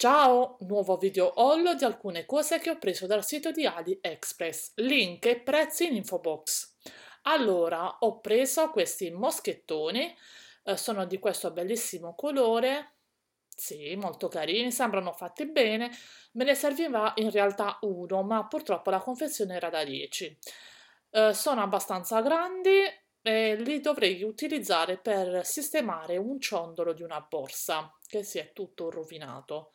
Ciao, nuovo video haul di alcune cose che ho preso dal sito di AliExpress, link e prezzi in info box. Allora, ho preso questi moschettoni, eh, sono di questo bellissimo colore, sì, molto carini, sembrano fatti bene, me ne serviva in realtà uno, ma purtroppo la confezione era da 10. Eh, sono abbastanza grandi e li dovrei utilizzare per sistemare un ciondolo di una borsa, che si è tutto rovinato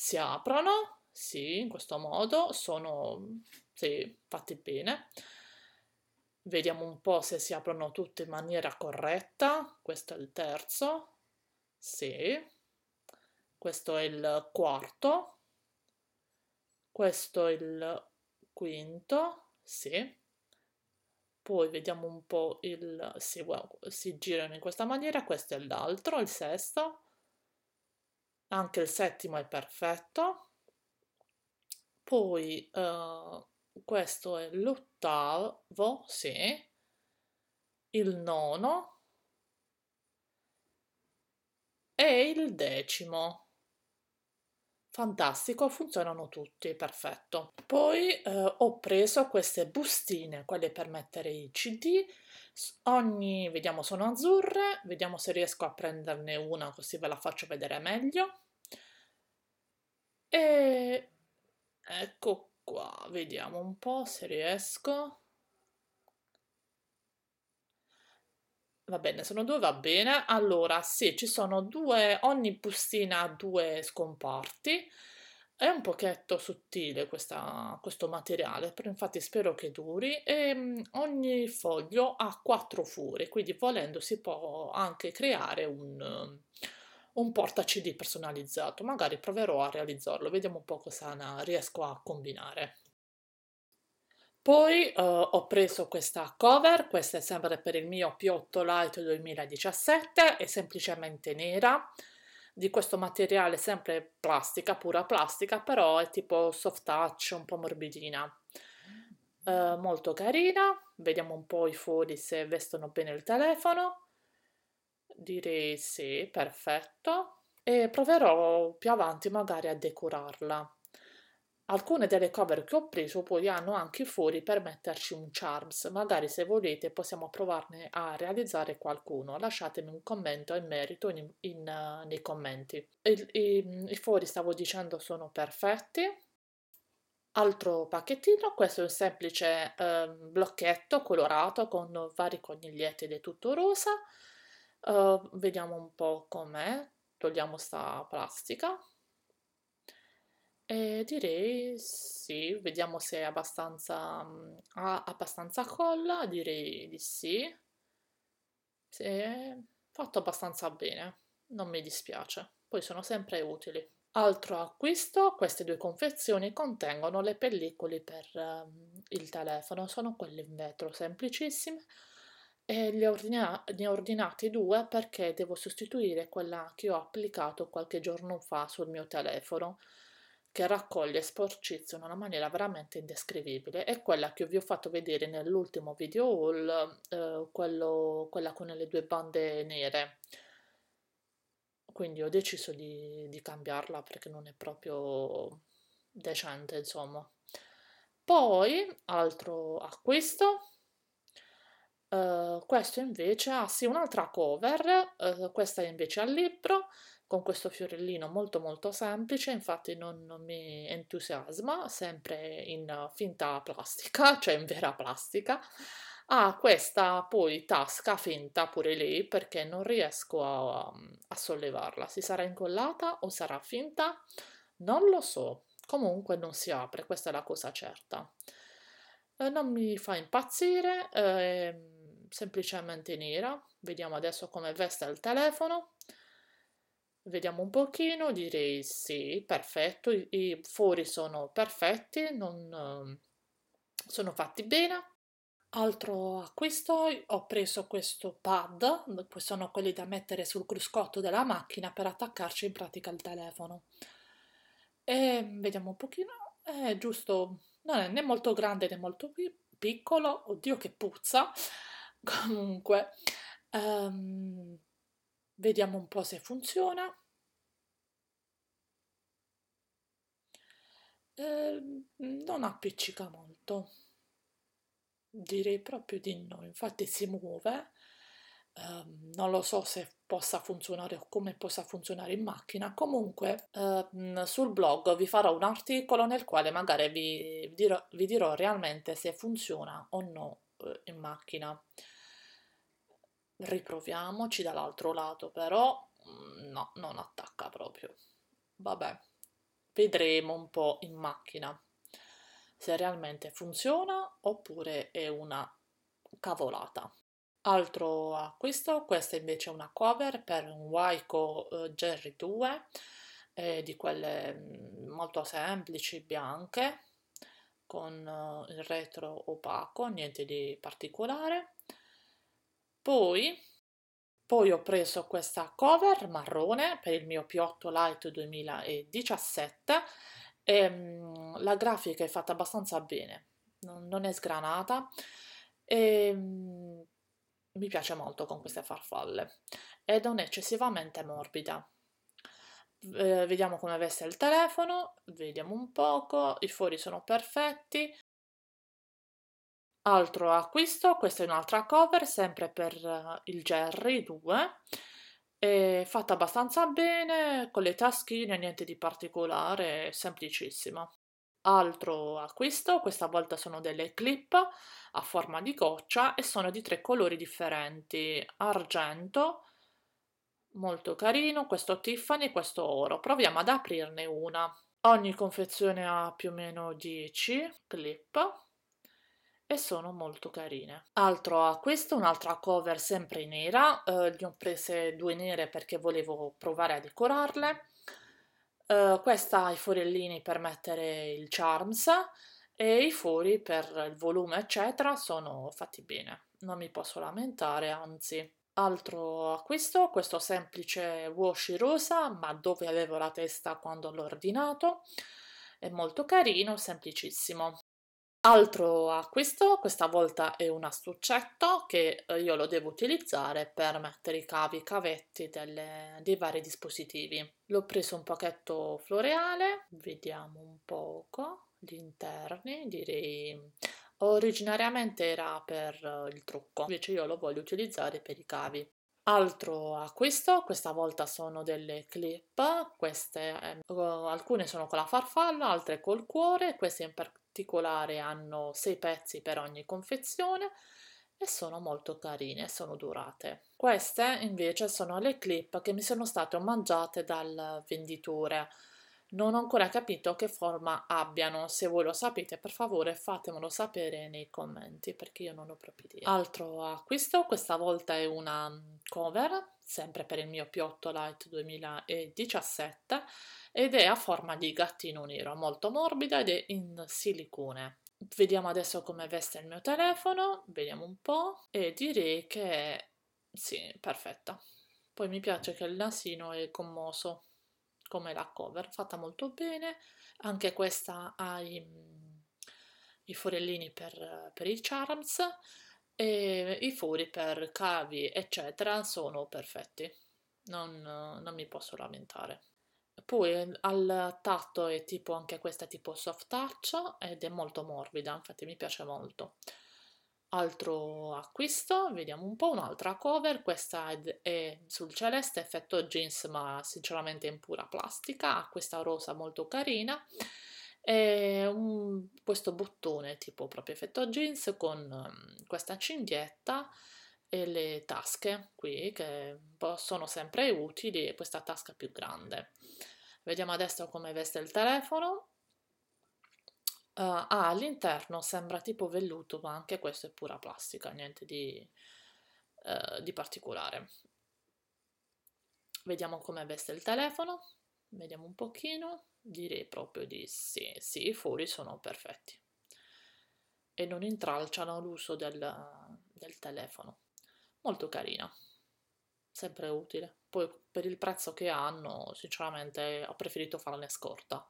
si aprono, sì, in questo modo, sono sì, fatti bene. Vediamo un po' se si aprono tutte in maniera corretta. Questo è il terzo. Sì. Questo è il quarto. Questo è il quinto. Sì. Poi vediamo un po' il... Si, si girano in questa maniera. Questo è l'altro, il sesto anche il settimo è perfetto. Poi eh, questo è l'ottavo, sì, il nono e il decimo fantastico, funzionano tutti, perfetto. Poi eh, ho preso queste bustine, quelle per mettere i CD, ogni, vediamo, sono azzurre, vediamo se riesco a prenderne una così ve la faccio vedere meglio. E ecco qua, vediamo un po' se riesco. Va bene, sono due, va bene. Allora, sì, ci sono due, ogni bustina ha due scomparti. È un pochetto sottile questa, questo materiale, però infatti spero che duri. E ehm, ogni foglio ha quattro fure, quindi volendo si può anche creare un, un porta CD personalizzato. Magari proverò a realizzarlo, vediamo un po' cosa riesco a combinare. Poi eh, ho preso questa cover, questa è sempre per il mio P8 Light 2017, è semplicemente nera, di questo materiale sempre plastica, pura plastica, però è tipo soft touch, un po' morbidina. Eh, molto carina, vediamo un po' i fori se vestono bene il telefono. Direi sì, perfetto. E proverò più avanti magari a decorarla. Alcune delle cover che ho preso poi hanno anche fuori per metterci un charms, magari se volete possiamo provarne a realizzare qualcuno, lasciatemi un commento in merito in, in, eh, nei commenti. I, i, I fori stavo dicendo sono perfetti, altro pacchettino, questo è un semplice eh, blocchetto colorato con vari coniglietti ed è tutto rosa. Uh, vediamo un po' com'è, togliamo sta plastica. Eh, direi sì, vediamo se è abbastanza, mhmm, ha abbastanza colla, direi di sì. Se è fatto abbastanza bene, non mi dispiace. Poi sono sempre utili. Altro acquisto, queste due confezioni contengono le pellicole per um, il telefono, sono quelle in vetro semplicissime e ne, ordina- ne ho ordinati due perché devo sostituire quella che ho applicato qualche giorno fa sul mio telefono che raccoglie sporcizio in una maniera veramente indescrivibile è quella che vi ho fatto vedere nell'ultimo video haul, eh, quello, quella con le due bande nere. Quindi ho deciso di, di cambiarla perché non è proprio decente, insomma. Poi, altro acquisto, Uh, questo invece ha ah, sì, un'altra cover, uh, questa invece al libro, con questo fiorellino molto molto semplice, infatti non, non mi entusiasma, sempre in finta plastica, cioè in vera plastica. Ha ah, questa poi tasca finta pure lì perché non riesco a, a sollevarla. Si sarà incollata o sarà finta? Non lo so. Comunque non si apre, questa è la cosa certa. Eh, non mi fa impazzire, eh, semplicemente nera. Vediamo adesso come veste il telefono. Vediamo un pochino, direi sì, perfetto, i, fori sono perfetti, non, ehm, sono fatti bene. Altro acquisto, ho preso questo pad, sono quelli da mettere sul cruscotto della macchina per attaccarci in pratica al telefono. E vediamo un pochino, è giusto, non è né molto grande né molto piccolo, oddio che puzza, comunque... Um, Vediamo un po' se funziona. Eh, non appiccica molto, direi proprio di no. Infatti si muove, eh, non lo so se possa funzionare o come possa funzionare in macchina. Comunque eh, sul blog vi farò un articolo nel quale magari vi dirò, vi dirò realmente se funziona o no eh, in macchina riproviamoci dall'altro lato, però mm, no, non attacca proprio. Vabbè, vedremo un po' in macchina se realmente funziona oppure è una cavolata. Altro acquisto, questa invece è una cover per un Waiko eh, Jerry 2, eh, di quelle mm, molto semplici, bianche, con eh, il retro opaco, niente di particolare. Poi, poi ho preso questa cover marrone per il mio Piotto Light 2017 e, um, la grafica è fatta abbastanza bene, non, non è sgranata e um, mi piace molto con queste farfalle ed è un'eccessivamente morbida. Eh, vediamo come veste il telefono, vediamo un poco, i fori sono perfetti, altro acquisto, questa è un'altra cover, sempre per eh, il Jerry 2, è fatta abbastanza bene, con le taschine, niente di particolare, semplicissima. Altro acquisto, questa volta sono delle clip a forma di goccia e sono di tre colori differenti, argento, molto carino, questo Tiffany, questo oro. Proviamo ad aprirne una. Ogni confezione ha più o meno 10 clip e sono molto carine. Altro a questo, un'altra cover sempre nera, eh, ne ho prese due nere perché volevo provare a decorarle. Eh, questa ha i forellini per mettere il charms e i fori per il volume eccetera sono fatti bene, non mi posso lamentare, anzi. Altro a questo, questo semplice washi rosa, ma dove avevo la testa quando l'ho ordinato, è molto carino, semplicissimo. Altro a questo, questa volta è un astuccetto che eh, io lo devo utilizzare per mettere i cavi, i cavetti delle, dei vari dispositivi. L'ho preso un pacchetto floreale, vediamo un poco gli interni, direi originariamente era per eh, il trucco, invece io lo voglio utilizzare per i cavi. Altro acquisto, questa volta sono delle clip, queste, eh, alcune sono con la farfalla, altre col cuore, queste in, per- particolare hanno sei pezzi per ogni confezione e sono molto carine, sono durate. Queste invece sono le clip che mi sono state mangiate dal venditore. Non ho ancora capito che forma abbiano, se voi lo sapete per favore fatemelo sapere nei commenti perché io non ho proprio idea. Altro acquisto, questa volta è una cover sempre per il mio Piotto Light 2017 ed è a forma di gattino nero, molto morbida ed è in silicone. Vediamo adesso come veste il mio telefono, vediamo un po' e direi che sì, perfetta. Poi mi piace che il nasino è commosso come la cover, fatta molto bene, anche questa ha i, mm, i forellini per, per i charms e i fori per cavi eccetera sono perfetti, non, non mi posso lamentare. Poi eh, al tatto è tipo anche questa tipo soft touch ed è molto morbida, infatti mi piace molto. Altro acquisto, vediamo un po' un'altra cover, questa è sul celeste, effetto jeans ma sinceramente in pura plastica, ha questa rosa molto carina, è un questo bottone tipo proprio effetto jeans con ehm, questa cinghietta e le tasche qui che sono sempre utili e questa tasca più grande. Vediamo adesso come veste il telefono. Uh, ah, all'interno sembra tipo velluto, ma anche questo è pura plastica, niente di, uh, di particolare. Vediamo come veste il telefono. Vediamo un pochino. Direi proprio di sì, sì, i fori sono perfetti e non intralciano l'uso del, del telefono. Molto carina, sempre utile. Poi per il prezzo che hanno, sinceramente ho preferito farne scorta.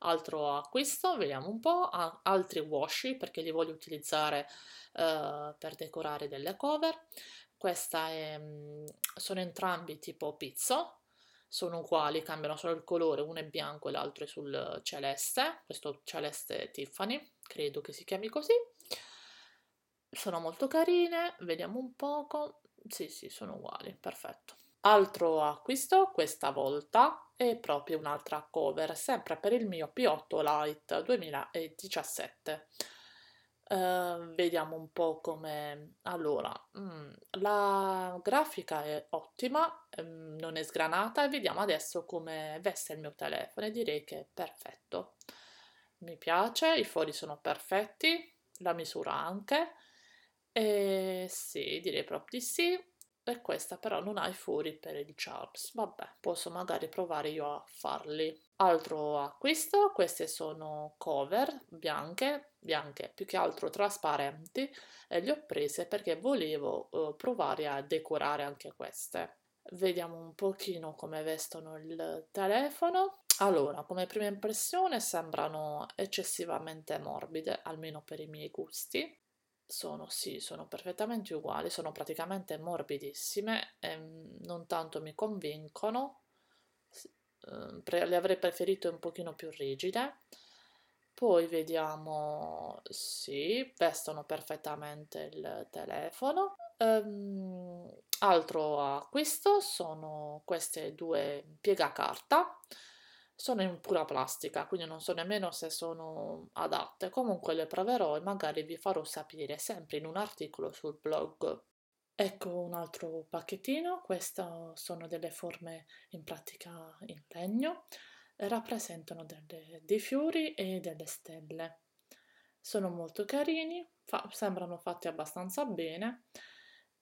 Altro acquisto, vediamo un po', altri washi perché li voglio utilizzare eh, per decorare delle cover. Questa è, mm, sono entrambi tipo pizzo, sono uguali, cambiano solo il colore, uno è bianco e l'altro è sul celeste, questo celeste Tiffany, credo che si chiami così. Sono molto carine, vediamo un poco. Sì, sì, sono uguali, perfetto. Altro acquisto, questa volta è proprio un'altra cover, sempre per il mio P8 Lite 2017 Ehm, vediamo un po' come... Allora, mm, la grafica è ottima, ehm, non è sgranata e vediamo adesso come veste il mio telefono e direi che è perfetto. Mi piace, i fori sono perfetti, la misura anche. E sì, direi proprio di sì. E questa però non ha i fori per il Charles. Vabbè, posso magari provare io a farli. Altro acquisto, queste sono cover bianche bianche, più che altro trasparenti, e le ho prese perché volevo eh, provare a decorare anche queste. Vediamo un pochino come vestono il telefono. Allora, come prima impressione sembrano eccessivamente morbide, almeno per i miei gusti. Sono sì, sono perfettamente uguali, sono praticamente morbidissime, e mm, non tanto mi convincono, eh, le avrei preferite un pochino più rigide. Poi vediamo, sì, vestono perfettamente il telefono. Um, altro acquisto sono queste due piegacarta. Sono in pura plastica, quindi non so nemmeno se sono adatte. Comunque le proverò e magari vi farò sapere sempre in un articolo sul blog. Ecco un altro pacchettino, queste sono delle forme in pratica in legno rappresentano delle, dei fiori e delle stelle. Sono molto carini, fa, sembrano fatti abbastanza bene,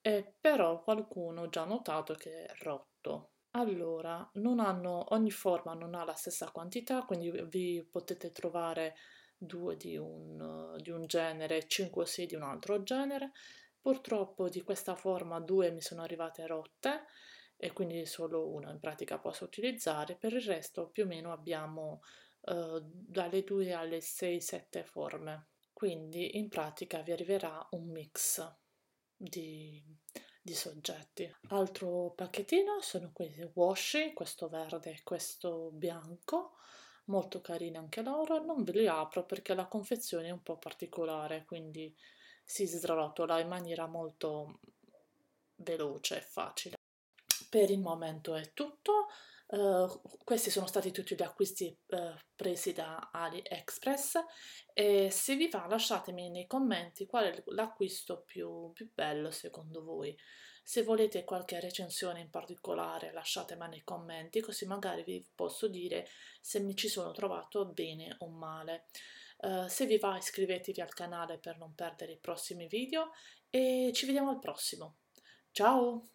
eh, però qualcuno ha già notato che è rotto. Allora, hanno, ogni forma non ha la stessa quantità, quindi vi potete trovare due di un, di un genere, 5 o 6 di un altro genere. Purtroppo di questa forma due mi sono arrivate rotte e quindi solo uno in pratica posso utilizzare, per il resto più o meno abbiamo eh, dalle 2 alle 6-7 forme. Quindi in pratica vi arriverà un mix di, di soggetti. Altro pacchettino sono questi washi, questo verde e questo bianco molto carini anche loro. Non ve li apro perché la confezione è un po' particolare, quindi si srotola in maniera molto veloce e facile per il momento è tutto. Uh, questi sono stati tutti gli acquisti uh, presi da AliExpress e se vi va lasciatemi nei commenti qual è l'acquisto più, più bello secondo voi. Se volete qualche recensione in particolare lasciatemi nei commenti così magari vi posso dire se mi ci sono trovato bene o male. Uh, se vi va iscrivetevi al canale per non perdere i prossimi video e ci vediamo al prossimo. Ciao!